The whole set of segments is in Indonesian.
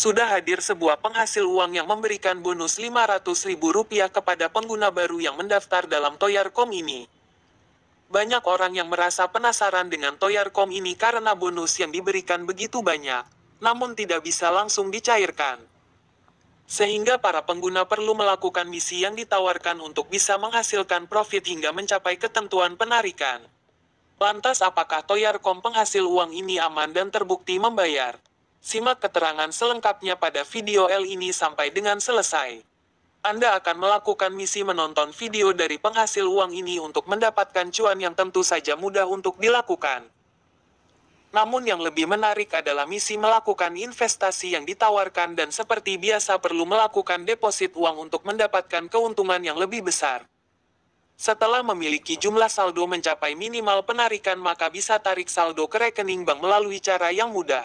sudah hadir sebuah penghasil uang yang memberikan bonus Rp500.000 kepada pengguna baru yang mendaftar dalam Toyarcom ini. Banyak orang yang merasa penasaran dengan Toyarcom ini karena bonus yang diberikan begitu banyak, namun tidak bisa langsung dicairkan. Sehingga para pengguna perlu melakukan misi yang ditawarkan untuk bisa menghasilkan profit hingga mencapai ketentuan penarikan. Lantas apakah Toyarkom penghasil uang ini aman dan terbukti membayar? Simak keterangan selengkapnya pada video L ini sampai dengan selesai. Anda akan melakukan misi menonton video dari penghasil uang ini untuk mendapatkan cuan yang tentu saja mudah untuk dilakukan. Namun yang lebih menarik adalah misi melakukan investasi yang ditawarkan dan seperti biasa perlu melakukan deposit uang untuk mendapatkan keuntungan yang lebih besar. Setelah memiliki jumlah saldo mencapai minimal penarikan maka bisa tarik saldo ke rekening bank melalui cara yang mudah.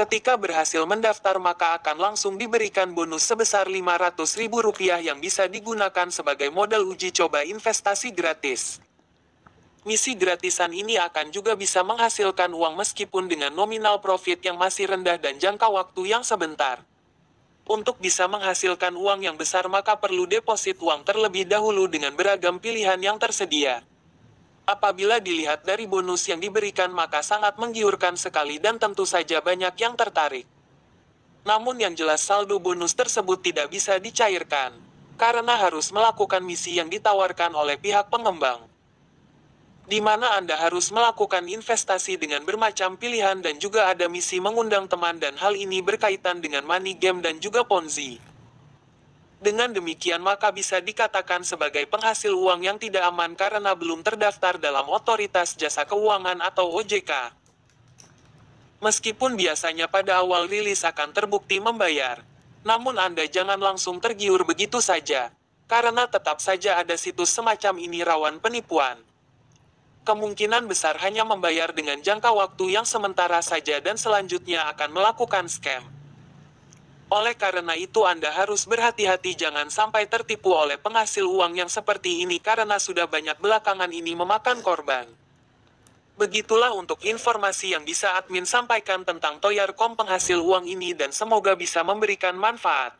Ketika berhasil mendaftar maka akan langsung diberikan bonus sebesar Rp500.000 yang bisa digunakan sebagai modal uji coba investasi gratis. Misi gratisan ini akan juga bisa menghasilkan uang meskipun dengan nominal profit yang masih rendah dan jangka waktu yang sebentar. Untuk bisa menghasilkan uang yang besar maka perlu deposit uang terlebih dahulu dengan beragam pilihan yang tersedia. Apabila dilihat dari bonus yang diberikan maka sangat menggiurkan sekali dan tentu saja banyak yang tertarik. Namun yang jelas saldo bonus tersebut tidak bisa dicairkan, karena harus melakukan misi yang ditawarkan oleh pihak pengembang. Di mana Anda harus melakukan investasi dengan bermacam pilihan dan juga ada misi mengundang teman dan hal ini berkaitan dengan money game dan juga ponzi. Dengan demikian maka bisa dikatakan sebagai penghasil uang yang tidak aman karena belum terdaftar dalam otoritas jasa keuangan atau OJK. Meskipun biasanya pada awal rilis akan terbukti membayar, namun Anda jangan langsung tergiur begitu saja, karena tetap saja ada situs semacam ini rawan penipuan. Kemungkinan besar hanya membayar dengan jangka waktu yang sementara saja dan selanjutnya akan melakukan scam. Oleh karena itu Anda harus berhati-hati jangan sampai tertipu oleh penghasil uang yang seperti ini karena sudah banyak belakangan ini memakan korban. Begitulah untuk informasi yang bisa admin sampaikan tentang Toyarkom penghasil uang ini dan semoga bisa memberikan manfaat.